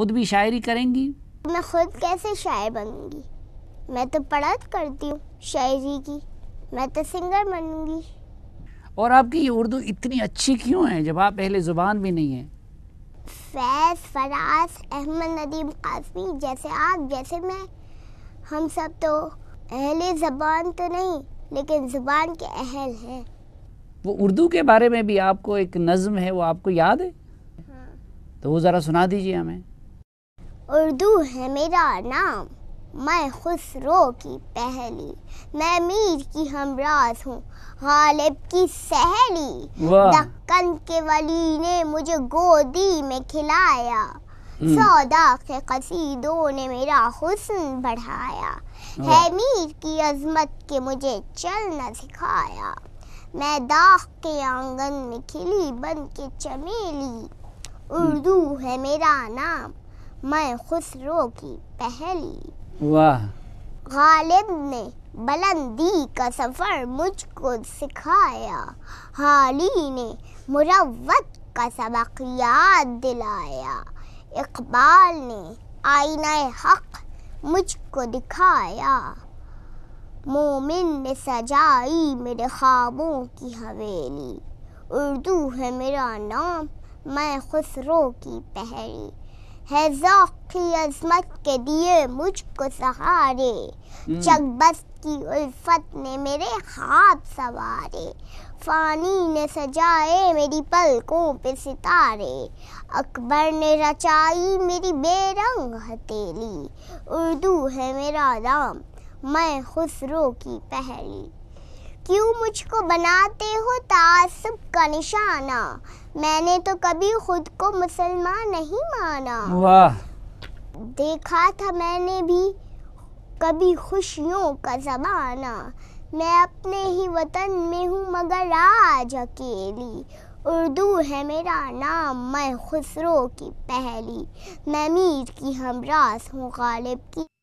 खुद भी शायरी करेंगी मैं खुद कैसे शायर बनूंगी मैं तो पढ़त करती हूँ शायरी की मैं तो सिंगर बनूंगी और आपकी ये उर्दू इतनी अच्छी क्यों है जब आप पहले ज़ुबान भी नहीं है फैज फराज अहमद नदीम कासमी जैसे आप जैसे मैं हम सब तो अहले ज़बान तो नहीं लेकिन ज़ुबान के अहल हैं वो उर्दू के बारे में भी आपको एक नज़म है वो आपको याद है हाँ। तो वो ज़रा सुना दीजिए हमें उर्दू है मेरा नाम मैं खुसरो की पहली मैं मीर की हमराज हूँ गालिब की सहेली दक्कन के वली ने मुझे गोदी में खिलाया हम्म। सौदा के कसीदों ने मेरा हुस्न बढ़ाया है मीर की अजमत के मुझे चलना सिखाया मैं दाख के आंगन में खिली बन के चमेली हम्म। उर्दू है मेरा नाम मैं खुसरो की पहली वाह गालिब ने बुलंदी का सफ़र मुझको सिखाया हाली ने मुरवत का सबक याद दिलाया इकबाल ने आईना हक मुझको दिखाया मोमिन ने सजाई मेरे ख्वाबों की हवेली उर्दू है मेरा नाम मैं खुसरो की पहली हजार की अजमत के दिए मुझको सहारे चकबस की उल्फत ने मेरे हाथ सवारे फानी ने सजाए मेरी पलकों पे सितारे अकबर ने रचाई मेरी बेरंग हथेली उर्दू है मेरा नाम मैं खुसरो की पहली क्यों मुझको बनाते हो ता का निशाना मैंने तो कभी खुद को मुसलमान नहीं माना वाह देखा था मैंने भी कभी खुशियों का जमाना मैं अपने ही वतन में हूँ मगर आज अकेली उर्दू है मेरा नाम मैं खुसरो की पहली मैं मीर की हमराज हूँ गालिब की